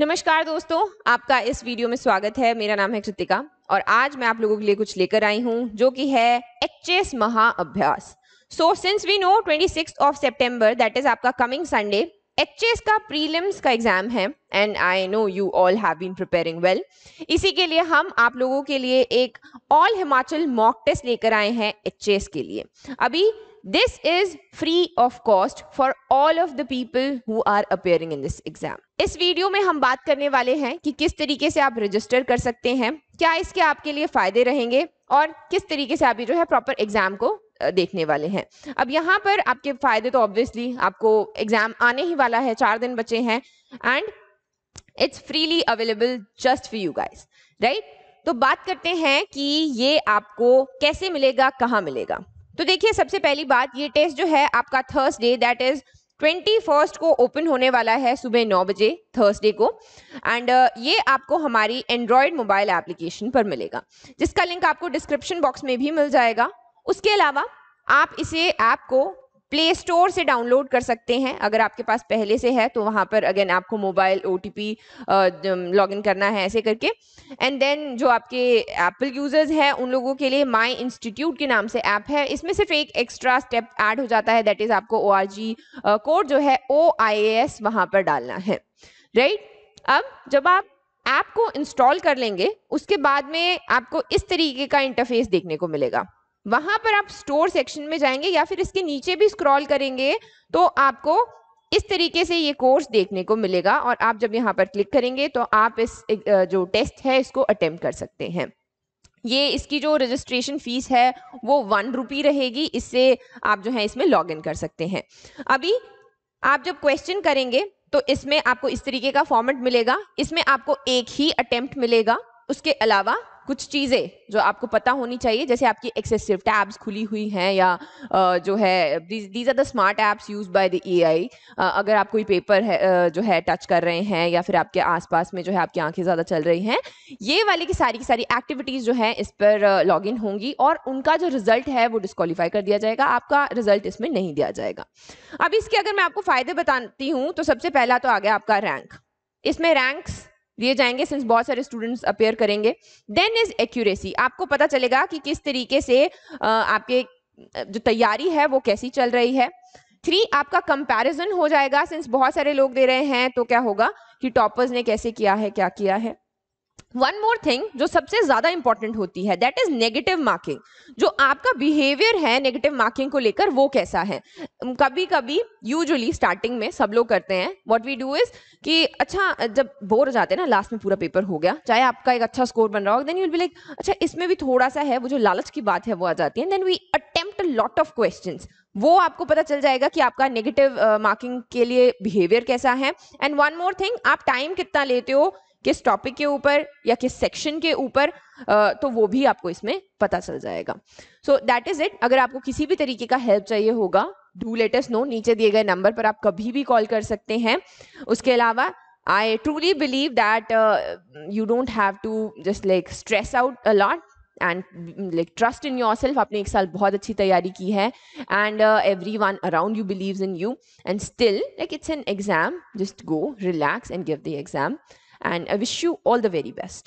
नमस्कार दोस्तों आपका इस वीडियो में स्वागत है मेरा नाम है कृतिका और आज मैं आप लोगों के लिए कुछ लेकर आई हूं जो कि है एचएस महाअभ्यास so since we know six of September that is आपका कमिंग संडे एचएस का प्रीलिम्स का एग्जाम है and I know you all have been preparing well इसी के लिए हम आप लोगों के लिए एक ऑल हिमाचल मॉक टेस्ट लेकर आए हैं एचएस के लिए अभी This is free of cost for all of the people who are appearing in this exam. इस वीडियो में हम बात करने वाले हैं कि किस तरीके से आप रजिस्टर कर सकते हैं क्या इसके आपके लिए फायदे रहेंगे और किस तरीके से आप जो है प्रॉपर एग्जाम को देखने वाले हैं अब यहाँ पर आपके फायदे तो ऑब्वियसली आपको एग्जाम आने ही वाला है चार दिन बचे हैं and it's freely available just for you guys right तो बात करते हैं कि ये आपको कैसे मिलेगा कहाँ मिलेगा तो देखिए सबसे पहली बात ये टेस्ट जो है आपका Thursday that is twenty first को ओपन होने वाला है सुबह नौ बजे थर्सडे को एंड uh, ये आपको हमारी एंड्रॉयड मोबाइल एप्लीकेशन पर मिलेगा जिसका लिंक आपको डिस्क्रिप्शन बॉक्स में भी मिल जाएगा उसके अलावा आप इसे ऐप को प्ले स्टोर से डाउनलोड कर सकते हैं अगर आपके पास पहले से है तो वहाँ पर अगेन आपको mobile O T log in करना है ऐसे करके एंड देन जो आपके एप्पल यूज़र्स हैं उन लोगों के लिए माई इंस्टीट्यूट के नाम से ऐप है इसमें सिर्फ एक एक्स्ट्रा स्टेप ऐड हो जाता है दैट इज़ आपको ओ आर जी कोड जो है ओ आई एस वहाँ पर डालना है राइट right? अब जब आप ऐप को इंस्टॉल कर लेंगे उसके बाद में आपको इस तरीके का इंटरफेस देखने को मिलेगा वहां पर आप स्टोर सेक्शन में जाएंगे या फिर इसके नीचे भी स्क्रॉल करेंगे तो आपको इस तरीके से ये कोर्स देखने को मिलेगा और आप जब यहाँ पर क्लिक करेंगे तो आप इस जो टेस्ट है इसको अटेम्प्ट कर सकते हैं ये इसकी जो रजिस्ट्रेशन फीस है वो वन रुपी रहेगी इससे आप जो है इसमें लॉग इन कर सकते हैं अभी आप जब क्वेश्चन करेंगे तो इसमें आपको इस तरीके का फॉर्मेट मिलेगा इसमें आपको एक ही अटेम्प्ट मिलेगा उसके अलावा कुछ चीज़ें जो आपको पता होनी चाहिए जैसे आपकी एक्सेसिव टैब्स खुली हुई हैं या जो है these are the smart apps use by the AI अगर आप कोई पेपर है जो है टच कर रहे हैं या फिर आपके आसपास में जो है आपकी आंखें ज़्यादा चल रही हैं ये वाले की सारी की सारी एक्टिविटीज़ जो है इस पर लॉग इन होंगी और उनका जो रिजल्ट है वो डिस्कालीफाई कर दिया जाएगा आपका रिजल्ट इसमें नहीं दिया जाएगा अब इसके अगर मैं आपको फ़ायदे बताती हूँ तो सबसे पहला तो आ गया आपका रैंक इसमें रैंक्स दिए जाएंगे सिंस बहुत सारे स्टूडेंट्स अपेयर करेंगे देन इज एक्यूरेसी आपको पता चलेगा कि किस तरीके से आपके जो तैयारी है वो कैसी चल रही है थ्री आपका कंपैरिजन हो जाएगा सिंस बहुत सारे लोग दे रहे हैं तो क्या होगा कि टॉपर्स ने कैसे किया है क्या किया है वन मोर थिंग जो सबसे ज्यादा इंपॉर्टेंट होती है दैट इज नेगेटिव मार्किंग जो आपका बिहेवियर है नेगेटिव मार्किंग को लेकर वो कैसा है कभी कभी यूजुअली स्टार्टिंग में सब लोग करते हैं वॉट वी डू इज कि अच्छा जब बोर हो जाते हैं ना लास्ट में पूरा पेपर हो गया चाहे आपका एक अच्छा स्कोर बन रहा हो देन यू बी लाइक अच्छा इसमें भी थोड़ा सा है वो जो लालच की बात है वो आ जाती है then we attempt lot of question वो आपको पता चल जाएगा कि आपका नेगेटिव मार्किंग uh, के लिए बिहेवियर कैसा है एंड वन मोर थिंग आप टाइम कितना लेते हो किस टॉपिक के ऊपर या किस सेक्शन के ऊपर तो वो भी आपको इसमें पता चल जाएगा सो दैट इज इट अगर आपको किसी भी तरीके का हेल्प चाहिए होगा डू लेटेस्ट नो नीचे दिए गए नंबर पर आप कभी भी कॉल कर सकते हैं उसके अलावा I truly believe that you don't have to just like stress out a lot and like trust in yourself आपने एक साल बहुत अच्छी तैयारी की है and everyone around you believe in you and still like it's an exam just go relax and give the exam and I wish you all the very best.